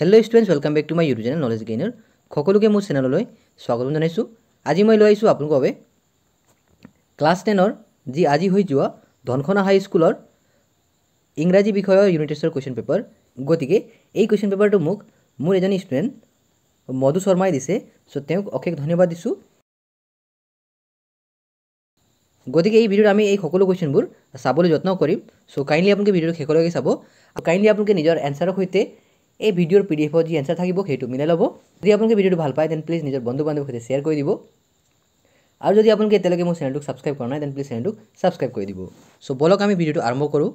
Hello' students welcome back to my YouTube channel knowledge গেইনৰ সকলোকে মোৰ চেনেললৈ স্বাগতম জনাইছোঁ আজি মই লৈ আহিছোঁ আপোনালোকৰ বাবে ক্লাছ টেনৰ যি আজি হৈ যোৱা ধনখনা হাইস্কুলৰ ইংৰাজী বিষয়ৰ ইউনিট টেষ্টৰ কুৱেশ্যন পেপাৰ গতিকে এই কুৱেশ্যন পেপাৰটো মোক মোৰ এজনী ষ্টুডেণ্ট মধু শৰ্মাই দিছে চ' তেওঁক অশেষ ধন্যবাদ দিছোঁ গতিকে এই ভিডিঅ'ত আমি এই সকলো কুৱেশ্যনবোৰ চাবলৈ যত্ন কৰিম চ' কাইণ্ডলি আপোনালোকে ভিডিঅ'টো শেষলৈকে চাব কাইণ্ডলি আপোনালোকে নিজৰ এনচাৰৰ সৈতে এই ভিডিঅ'ৰ পি ডি এফত যি এনচাৰ থাকিব সেইটো মিলাই ল'ব যদি আপোনালোকে ভিডিঅ'টো ভাল পায় দেন প্লিজ নিজৰ বন্ধু বান্ধৱৰ সৈতে শ্বেয়াৰ কৰি দিব আৰু যদি আপোনালোকে এতিয়ালৈকে মোৰ চেনেলটোক ছাবস্ক্ৰাইব কৰা নাই দেন প্লিজ চেনেলটোক ছাবস্ক্ৰাইব কৰি দিব চ' বলক আমি ভিডিঅ'টো আৰম্ভ কৰোঁ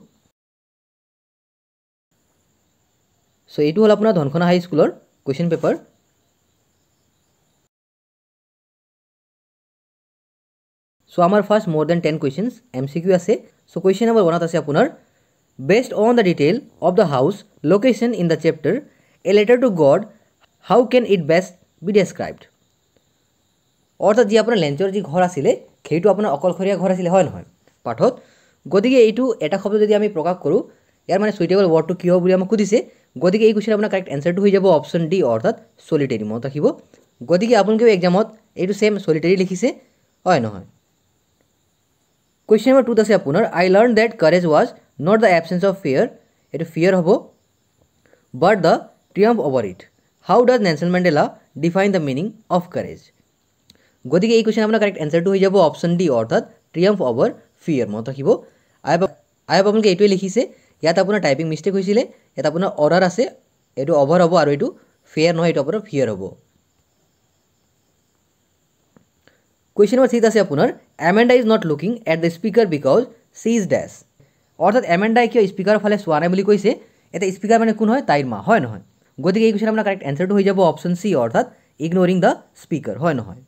চ' এইটো হ'ল আপোনাৰ ধনখনা হাইস্কুলৰ কুৱেশ্যন পেপাৰ চ' আমাৰ first more than ten questions M C Q আছে চ' কুৱেশ্যন নম্বৰ ওৱানত আছে আপোনাৰ Based on the detail of the house location in the chapter, A Letter to God, how can it best be described? অৰ্থাৎ যি আপোনাৰ লেঞ্চৰ যি ঘৰ আছিলে সেইটো আপোনাৰ অকলশৰীয়া ঘৰ আছিলে হয় নহয় পাঠত গতিকে এইটো এটা শব্দ যদি আমি প্ৰকাশ কৰোঁ ইয়াৰ মানে চুইটেবল ৱৰ্ডটো কি হ'ব বুলি আমাক সুধিছে গতিকে এই কুৱেশ্যন আপোনাৰ কাৰেক্ট এনচাৰটো হৈ যাব অপশ্যন ডি অৰ্থাৎ চলিটেৰী মনত ৰাখিব গতিকে আপোনালোকেও এক্সামত এইটো ছেম চলিটেৰী লিখিছে হয় নহয় কুৱেশ্যন নম্বৰ টুত আছে আপোনাৰ I learn that courage was not the absence of fear it fear hobo but the triumph over it how does nelson mandela define the meaning of courage গতিকে এই কুৱেশ্যন আপোনাৰ correct এনচাৰটো হৈ যাব option D অৰ্থাৎ ট্ৰিয়াম্ফ over ফিয়াৰ মনত ৰাখিব আই আই হব আপোনালোকে এইটোৱে লিখিছে ইয়াত আপোনাৰ টাইপিং মিষ্টেক হৈছিলে ইয়াত আপোনাৰ অৰ্ডাৰ আছে এইটো অভাৰ হ'ব আৰু এইটো ফেয়াৰ নহয় এইটো আপোনাৰ ফিয়াৰ হ'ব কুৱেশ্যন নম্বৰ থ্ৰীত আছে আপোনাৰ Amanda is not looking at the speaker because she is dash অৰ্থাৎ এম এন ডাই কিয় স্পীকাৰৰ ফালে চোৱা নাই বুলি কৈছে এতিয়া স্পীকাৰ মানে কোন হয় তাইৰ মা হয় নহয় গতিকে এই কুৱেশ্যন আপোনাৰ কাৰেক্ট এনচাৰটো হৈ যাব অপশ্যন চি অৰ্থাৎ ইগন'ৰিং দ্য স্পীকাৰ হয় নহয়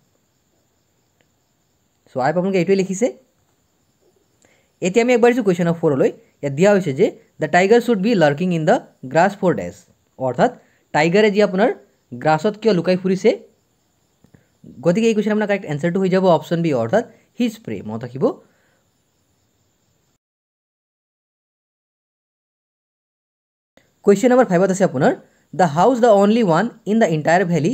চ' আই আপোনালোকে এইটোৱে লিখিছে এতিয়া আমি একবাৰিছোঁ কুৱেশ্যন অফ ফ'ৰলৈ ইয়াত দিয়া হৈছে যে the tiger should be lurking in the grass for dash অৰ্থাৎ টাইগাৰে যি আপোনাৰ গ্ৰাছত কিয় লুকাই ফুৰিছে গতিকে এই কুৱেশ্যন আপোনাৰ কাৰেক্ট এনচাৰটো হৈ যাব অপশ্যন বি অৰ্থাৎ হি স্প্ৰে মনত ৰাখিব কুৱেশ্যন নম্বৰ ফাইভত আছে আপোনাৰ the house the only one in the entire valley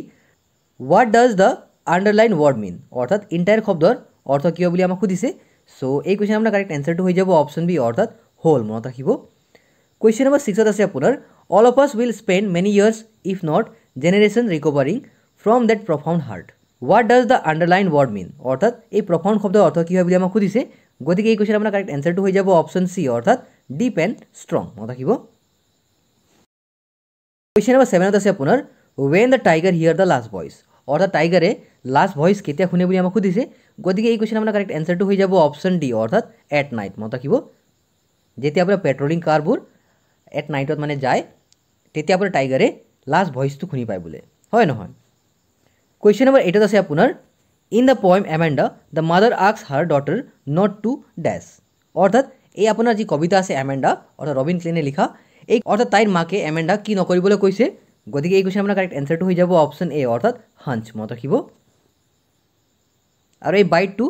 what does the underline word mean অৰ্থাৎ ইণ্টায়াৰ শব্দৰ অৰ্থ কিয় বুলি আমাক সুধিছে চ' এই কুৱেশ্যন আপোনাৰ কাৰেক্ট এনচাৰটো হৈ যাব অপশ্যন বি অৰ্থাৎ হ'ল মনত ৰাখিব কুৱেশ্যন নম্বৰ ছিক্সত আছে আপোনাৰ all of us will spend many years if not generation recovering from that profound hurt what does the underline word mean অৰ্থাৎ এই প্ৰফাউণ্ড শব্দৰ অৰ্থ কি হয় বুলি আমাক সুধিছে গতিকে এই কুৱেশ্যন আপোনাৰ কাৰেক্ট এনচাৰটো হৈ যাব অপশ্যন চি অৰ্থাৎ ডিপ এণ্ড ষ্ট্ৰং মনত ৰাখিব क्वेश्चन नंबर ছেভেনত আছে আপোনাৰ when the tiger hear the last voice অৰ্থাৎ টাইগাৰে লাষ্ট ভইচ কেতিয়া শুনে বুলি আমাক সুধিছে গতিকে এই কুৱেশ্যন আপোনাৰ কাৰেক্ট এনচাৰটো হৈ যাব অপশ্যন ডি অৰ্থাৎ এট নাইট মনত ৰাখিব যেতিয়া আপোনাৰ পেট্ৰলিং কাৰবোৰ এট নাইটত মানে যায় তেতিয়া আপোনাৰ টাইগাৰে লাষ্ট ভইচটো শুনি পায় বোলে হয় নহয় কুৱেশ্যন নম্বৰ এইটত আছে আপোনাৰ in the poem Amanda the mother asks her daughter not to dash অৰ্থাৎ এই আপোনাৰ যি কবিতা আছে এমেণ্ডা অৰ্থাৎ ৰবিন ক্লেনে লিখা এই অৰ্থাৎ তাইৰ মাকে এমেণ্ডাক কি নকৰিবলৈ কৈছে গতিকে এই কুৱেশ্যন আপোনাৰ কাৰেক্ট এনচাৰটো হৈ যাব অপশ্যন এ অৰ্থাৎ হাঞ্চ মনত ৰাখিব আৰু এই বাইটটো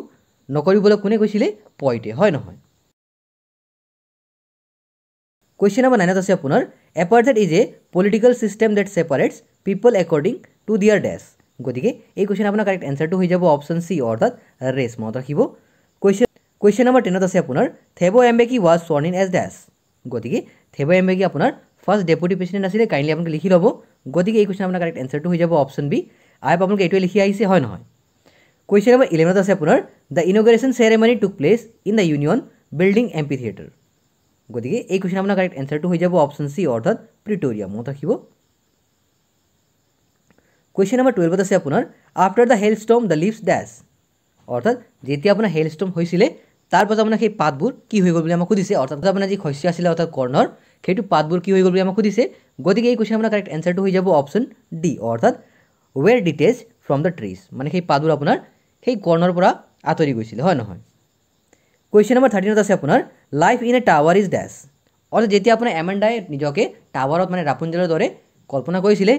নকৰিবলৈ কোনে কৈছিলে পইটে হয় নহয় কুৱেশ্যন নম্বৰ নাইনত আছে আপোনাৰ apartheid is a political system that separates people according to their dash গতিকে এই কুৱেশ্যন আপোনাৰ কাৰেক্ট এনচাৰটো হৈ যাব অপচন চি অৰ্থাৎ ৰেচ মনত ৰাখিব কুৱেশ্যন কুৱেশ্যন নম্বৰ টেনত আছে আপোনাৰ Thabo Mbeki was born in as dash গদিগে থেবা এমবেকি আপনার ফার্স্ট ডেপুটি প্রেসিডেন্ট আছে কাইন্ডলি আপন লিখি লব গদিগে এই কোশ্চেন আপনা কারেক্ট অ্যানসার টু হই যাব অপশন বি আই পাবলকে এটো লিখি আইছে হয় না হয় কোশ্চেন নাম্বার 11 আছে পুনর the inauguration ceremony took place in the Union Building amphitheatre গদিগে এই কোশ্চেন আপনা কারেক্ট অ্যানসার টু হই যাব অপশন সি অর্থাৎ প্রিটোরিয়া মো রাখিবো কোশ্চেন নাম্বার 12 আছে পুনর after the hailstorm the leaves dash অর্থাৎ যেতি আপনা হেলস্টর্ম হইছিলে তাৰপাছত আপোনাৰ সেই পাতবোৰ কি হৈ গ'ল বুলি আমাক সুধিছে অৰ্থাৎ আপনার যি শস্য আছিলে অৰ্থাৎ কৰ্ণৰ সেইটো পাতবোৰ কি হৈ গ'ল বুলি আমাক সুধিছে গতিকে এই কুৱেশ্যন আপোনাৰ কাৰেক্ট এনচাৰটো হৈ যাব অপশ্যন ডি অৰ্থাৎ were detached from the trees মানে সেই পাতবোৰ আপোনাৰ সেই কৰ্ণৰ পৰা আঁতৰি গৈছিলে হয় নহয় কুৱেশ্যন নম্বৰ থাৰ্টিনত আছে আপোনাৰ life in a tower is dash অৰ্থাৎ যেতিয়া আপোনাৰ এমেণ্ডাই নিজকে টাৱাৰত মানে ৰাপুঞ্জলৰ দৰে কল্পনা কৰিছিলে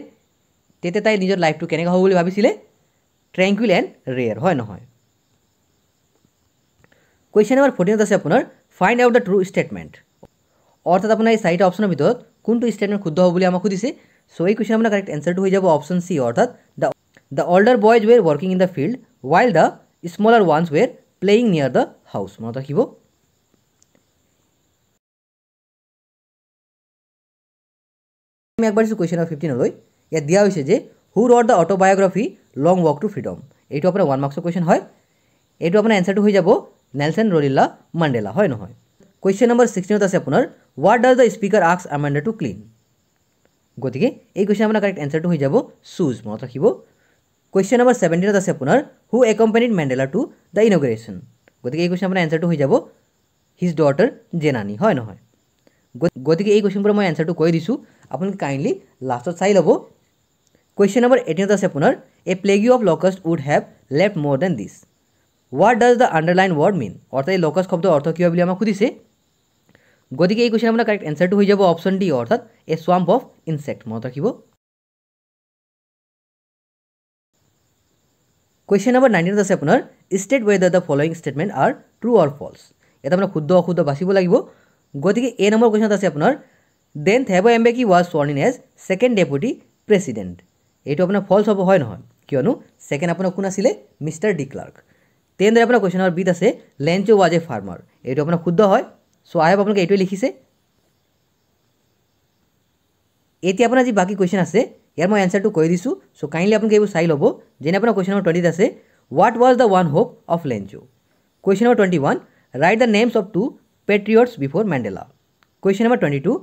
তেতিয়া তাই নিজৰ লাইফটো কেনেকুৱা হ'ব বুলি ভাবিছিলে ট্ৰেংকুইল অ্যান্ড রেয়ার হয় নহয় কুৱেশ্যন নাম্বাৰ ফৰ্টিনত আছে আপোনাৰ find out the true statement অৰ্থাৎ আপোনাৰ এই চাৰিটা অপশ্যনৰ ভিতৰত কোনটো ষ্টেটমেণ্ট শুদ্ধ হ'ব বুলি আমাক সুধিছে চ' এই কুৱেশ্যন আপোনাৰ কাৰেক্ট এনচাৰটো হৈ যাব অপশ্যন চি অৰ্থাৎ the the older boys were working in the field while the smaller ones were playing near the house মনত ৰাখিব আমি আগবাঢ়িছোঁ কুৱেশ্যন নাম্বাৰ ফিফটিনলৈ ইয়াত দিয়া হৈছে যে who wrote the autobiography Long Walk to Freedom এইটো আপোনাৰ ওৱান মাৰ্কছৰ কুৱেশ্যন হয় এইটো আপোনাৰ এনচাৰটো হৈ যাব নেলচন ৰলিলা মাণ্ডেলা হয় নহয় কুৱেশ্যন নম্বৰ ছিক্সটিনত আছে আপোনাৰ what does the speaker asks Amanda to clean গতিকে এই কুৱেশ্যন আপোনাৰ কাৰেক্ট এনচাৰটো হৈ যাব চুজ মনত ৰাখিব কুৱেশ্যন নম্বৰ ছেভেণ্টিনত আছে আপোনাৰ who a accompanied Mandela to the inauguration গতিকে এই কুৱেশ্যন আপোনাৰ এনচাৰটো হৈ যাব হিজ ডটাৰ জেনানী হয় নহয় গতিকে এই কুৱেশ্যনবোৰ মই এনচাৰটো কৈ দিছোঁ আপুনি কাইণ্ডলি লাষ্টত চাই ল'ব কুৱেশ্যন নম্বৰ এইটিনত আছে আপোনাৰ a plague of locust would have left more than this what does the underline word mean অৰ্থাৎ এই লোকাচ শব্দৰ অৰ্থ কিয় বুলি আমাক সুধিছে গতিকে এই কুৱেশ্যন আপোনাৰ কাৰেক্ট এনচাৰটো হৈ যাব অপশ্যন ডি অৰ্থাৎ এ চোৱাম্প অফ ইনচেক্ট মনত ৰাখিব কুৱেশ্যন নম্বৰ নাইনটিনত আছে আপোনাৰ state whether the following statement are true or false ইয়াত আপোনাৰ শুদ্ধ অশুদ্ধ বাচিব লাগিব গতিকে এই নম্বৰ কুৱেশ্যনত আছে আপোনাৰ then Thabo Mbeki was sworn in as second deputy president এইটো আপোনাৰ ফল্ছ হ'ব হয় নহয় কিয়নো ছেকেণ্ড আপোনাৰ কোন আছিলে মিষ্টাৰ ডি ক্লাৰ্ক তেনেদৰে আপোনাৰ কুৱেশ্যন নম্বৰ বিত আছে লেঞ্চো ৱাজ এ ফাৰ্মাৰ এইটো আপোনাৰ শুদ্ধ হয় চ' আই হ'ব আপোনালোকে এইটোৱে লিখিছে এতিয়া আপোনাৰ যি বাকী কুৱেশ্যন আছে ইয়াৰ মই এনচাৰটো কৈ দিছোঁ চ' কাইণ্ডলি আপোনালোকে এইবোৰ চাই ল'ব যেনে আপোনাৰ কুৱেশ্যন নম্বৰ টুৱেণ্টিত আছে what was the one hope of Lencho question number twenty one write the names of two patriots before Mandela question number twenty two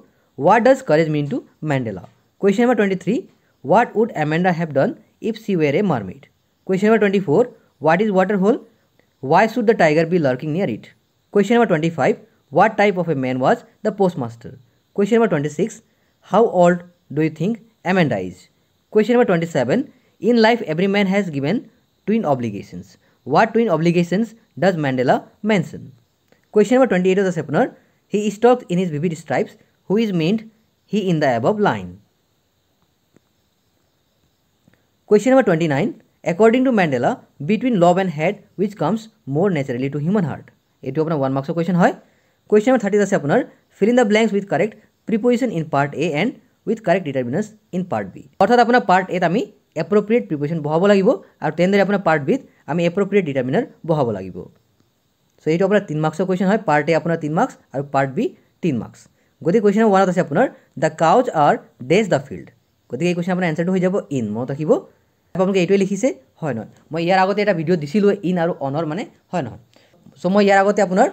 what does courage mean to Mandela question number twenty three what would Amanda have done if she were a mermaid question number twenty four what is water hole Why should the tiger be lurking near it? Question number 25. What type of a man was the postmaster? Question number 26. How old do you think Amanda is? Question number 27. In life, every man has given twin obligations. What twin obligations does Mandela mention? Question number 28 of the Sapner. He is talked in his vivid stripes. Who is meant he in the above line? Question number 29. According to Mandela, between love and hate, which comes more naturally to human heart. এইটো আপোনাৰ one মাৰ্কছৰ question হয় question number থাৰ্টিত আছে আপোনাৰ fill in the blanks with correct preposition in part A and with correct determiners in part B অৰ্থাৎ আপোনাৰ part এত আমি এপ্ৰপ্ৰিয়েট প্ৰিপজিশ্যন বহাব লাগিব আৰু তেনেদৰে আপোনাৰ পাৰ্ট বিত আমি এপ্ৰপ্ৰিয়েট ডিটাৰমিনাৰ বহাব লাগিব চ' এইটো আপোনাৰ তিনি মাৰ্কছৰ কুৱেশ্যন হয় পাৰ্ট এ আপোনাৰ তিনি মাৰ্কছ আৰু পাৰ্ট বি তিনি মাৰ্কছ গতিকে কুৱেশ্যন ওৱানত আছে আপোনাৰ the cows are dash the field গতিকে এই কুৱেশ্যন আপোনাৰ এনচাৰটো হৈ যাব ইন মনত ৰাখিব আপোনালোকে এইটোৱে লিখিছে হয় নহয় মই ইয়াৰ আগতে এটা ভিডিঅ' দিছিলোঁ ইন আৰু অনৰ মানে হয় নহয় চ' মই ইয়াৰ আগতে আপোনাৰ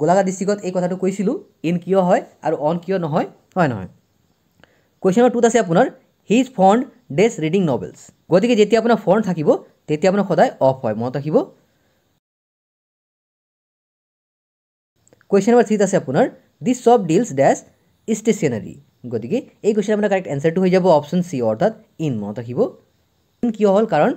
গোলাঘাট ডিষ্ট্ৰিক্টত এই কথাটো কৈছিলোঁ ইন কিয় হয় আৰু অন কিয় নহয় হয় নহয় কুৱেশ্যন নম্বৰ টুত আছে আপোনাৰ his fond dash reading novels গতিকে যেতিয়া আপোনাৰ ফণ্ড থাকিব তেতিয়া আপোনাৰ সদায় অফ হয় মনত ৰাখিব কুৱেশ্যন নম্বৰ থ্ৰীত আছে আপোনাৰ দিচ চব ডিলছ ডেছ ষ্টেচনাৰী গতিকে এই কুৱেশ্যন আপোনাৰ কাৰেক্ট এনচাৰটো হৈ যাব অপশ্যন চি অৰ্থাৎ ইন মনত ৰাখিব কিয় হ'ল কাৰণ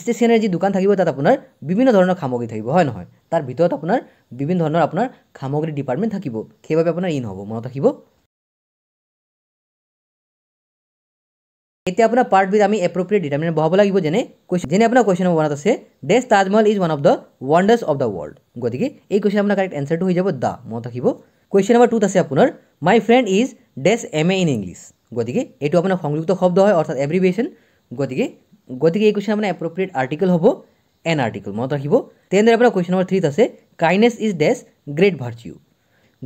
ষ্টেচনাৰী যি দোকান থাকিব তাত আপোনাৰ বিভিন্ন ধৰণৰ সামগ্ৰী থাকিব হয় নহয় তাৰ ভিতৰত আপোনাৰ বিভিন্ন ধৰণৰ আপোনাৰ সামগ্ৰী ডিপাৰ্টমেণ্ট থাকিব সেইবাবে আপোনাৰ ইন হ'ব মনত থাকিব এতিয়া আপোনাৰ পাৰ্ট উইথ আমি এপ্ৰপ্ৰিয়েট ডিটাৰমেণ্ট বহাব লাগিব যেনে কুৱেশ্যন যেনে আপোনাৰ কুৱেশ্যন নম্বৰ ৱানত আছে ডেছ Taj Mahal is one of the wonders of the world গতিকে এই কুৱেশ্যন আপোনাৰ কাৰেক্ট এনচাৰটো হৈ যাব দা মনত থাকিব কুৱেশ্যন নম্বৰ টুত আছে আপোনাৰ my friend is dash M A in English গতিকে এইটো আপোনাৰ সংযুক্ত শব্দ হয় অৰ্থাৎ এব্ৰিভিয়েশ্যন গতিকে গদিকে ই কোশ্চেন আমরা অ্যাপ্রোপ্রিয়েট আর্টিকেল হবো এন আর্টিকেল মনে রাখিবো তেন দে আমরা কোশ্চেন নাম্বার 3 ত আছে kindness is dash great virtue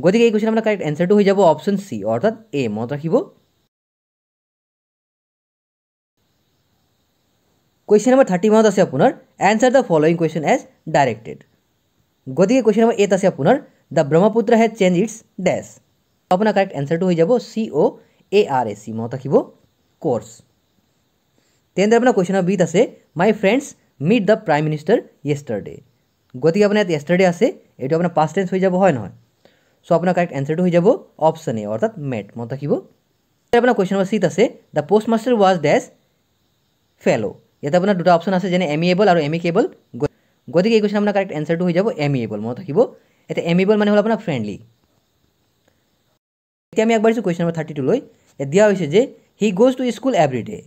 গদিকে ই কোশ্চেন আমরা কারেক্ট অ্যানসার টু হই যাব অপশন সি অর্থাৎ এ মনে রাখিবো কোশ্চেন নাম্বার 30 মন্ড আছে আপনারা answer the following question as directed গদিকে কোশ্চেন নাম্বার এ তাসে আপনারা the Brahmaputra has change it dash আপনারা কারেক্ট অ্যানসার টু হই যাব সি ও এ আর এ সি মনে রাখিবো কোর্স তেন্তে আপোনাৰ কুৱেশ্যন বিত আছে my friends meet the prime minister yesterday গতিকে আপোনাৰ ইয়াত য়েষ্টাৰডে আছে এইটো আপোনাৰ পাষ্ট টেঞ্চ হৈ যাব হয় নহয় চ' আপোনাৰ কাৰেক্ট এনচাৰটো হৈ যাব অপশ্যন এ অৰ্থাৎ মেট মনত ৰাখিব আপোনাৰ কুৱেশ্যন নম্বৰ চিট আছে the postmaster was dash fellow' ইয়াতে আপোনাৰ দুটা অপশ্যন আছে যেনে এমিএবল আৰু এমিকেবল গতিকে এই কুৱেশ্যন আপোনাৰ কাৰেক্ট এনচাৰটো হৈ যাব এমিএবল মনত ৰাখিব এতিয়া এমিএবল মানে হ'ল আপোনাৰ ফ্ৰেণ্ডলি এতিয়া আমি আগবাঢ়িছোঁ কুৱেশ্যন নম্বৰ থাৰ্টি টুলৈ দিয়া হৈছে যে he goes to school everyday'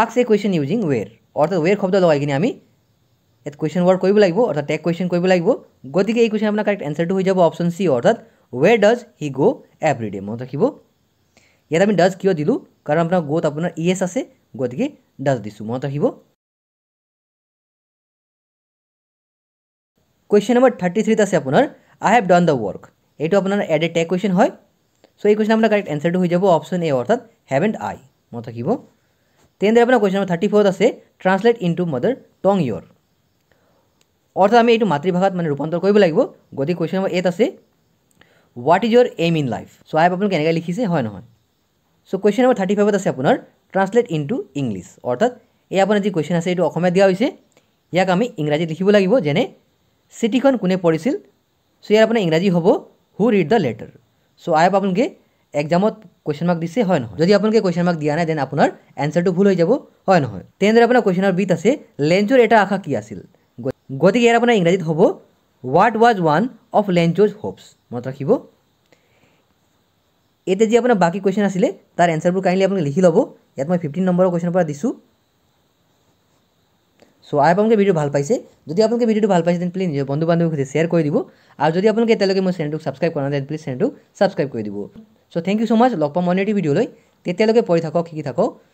আক্স এ কুৱেশ্যন ইউজিং ৱেৰ অৰ্থাৎ ৱেৰ শব্দ লগাই কিনে আমি ইয়াত কুৱেশ্যন ৱৰ্ক কৰিব লাগিব অৰ্থাৎ টেক কুৱেশ্যন কৰিব লাগিব গতিকে এই কুৱেশ্যন আপোনাৰ কাৰেক্ট এনচাৰটো হৈ যাব অপশ্যন চি অৰ্থাৎ ৱেৰ ডাজ হি গ' এভৰি ডে মনত ৰাখিব ইয়াত আমি ডাজ কিয় দিলোঁ কাৰণ আপোনাৰ গ'ত আপোনাৰ ই e এছ আছে গতিকে ডাজ দিছোঁ মনত ৰাখিব কুৱেশ্যন নম্বৰ থাৰ্টি থ্ৰীত আছে আপোনাৰ I have done the work এইটো আপোনাৰ এড এ টেক কুৱেশ্যন হয় চ' এই কুৱেশ্যন আপোনাৰ কাৰেক্ট এনচাৰটো হৈ যাব অপশ্যন এ অৰ্থাৎ হেভেণ্ট আই মনত ৰাখিব তেনেদৰে আপোনাৰ কুৱেশ্যন নম্বৰ থাৰ্টি ফ'ৰত আছে translate to mother tongue your অৰ্থাৎ আমি এইটো মাতৃভাষাত মানে ৰূপান্তৰ কৰিব লাগিব গতিকে কুৱেশ্যন নম্বৰ এইট আছে what is your aim in life চ' আইপ আপোনালোকে এনেকৈ লিখিছে হয় নহয় চ' কুৱেশ্যন নম্বৰ থাৰ্টি ফাইভত আছে আপোনাৰ ট্ৰান্সলেট টু ইংলিছ অৰ্থাৎ এই আপোনাৰ যি কুৱেশ্যন আছে এইটো অসমীয়াত দিয়া হৈছে ইয়াক আমি ইংৰাজীত লিখিব লাগিব যেনে চিটিখন কোনে পঢ়িছিল চ' ইয়াৰ আপোনাৰ ইংৰাজী হ'ব who read the letter so' আইপ আপোনালোকে এক্সামত কুৱেশ্যন মাৰ্ক দিছে হয় নহয় যদি আপোনালোকে কুৱেশ্যন মাৰ্ক দিয়া নাই দেন আপোনাৰ এনচাৰটো ভুল হৈ যাব হয় নহয় তেনেদৰে আপোনাৰ কুৱেশ্যনৰ বিট আছে লেঞ্চৰ এটা আশা কি আছিল গতিকে ইয়াৰ আপোনাৰ ইংৰাজীত হ'ব হোৱাট ৱাজ ওৱান অফ লেঞ্চৰ হোপছ মনত ৰাখিব এতিয়া যি আপোনাৰ বাকী কুৱেশ্যন আছিলে তাৰ এনচাৰবোৰ কাইণ্ডলি আপুনি লিখি ল'ব ইয়াত মই ফিফটিন নম্বৰৰ কুৱেশ্যনৰ পৰা দিছোঁ চ' আই আপোনালোকে ভিডিঅ' ভাল পাইছে যদি আপোনালোকে ভিডিঅ'টো ভাল পাইছে দেন প্লিজ নিজৰ বন্ধু বান্ধৱীৰ সৈতে শ্বেয়াৰ কৰি দিব আৰু যদি আপোনালোকে এতিয়ালৈকে মোৰ চেনেলটোক ছাবস্ক্ৰাইব কৰা নাই দেন প্লিজ চেনেলটোক ছাবস্ক্ৰাইব কৰি দিব চ' থেংক ইউ ছ' মাছ লগ পাম অন্য এটি ভিডিঅ'লৈ তেতিয়ালৈকে পঢ়ি থাকক শিকি থাকক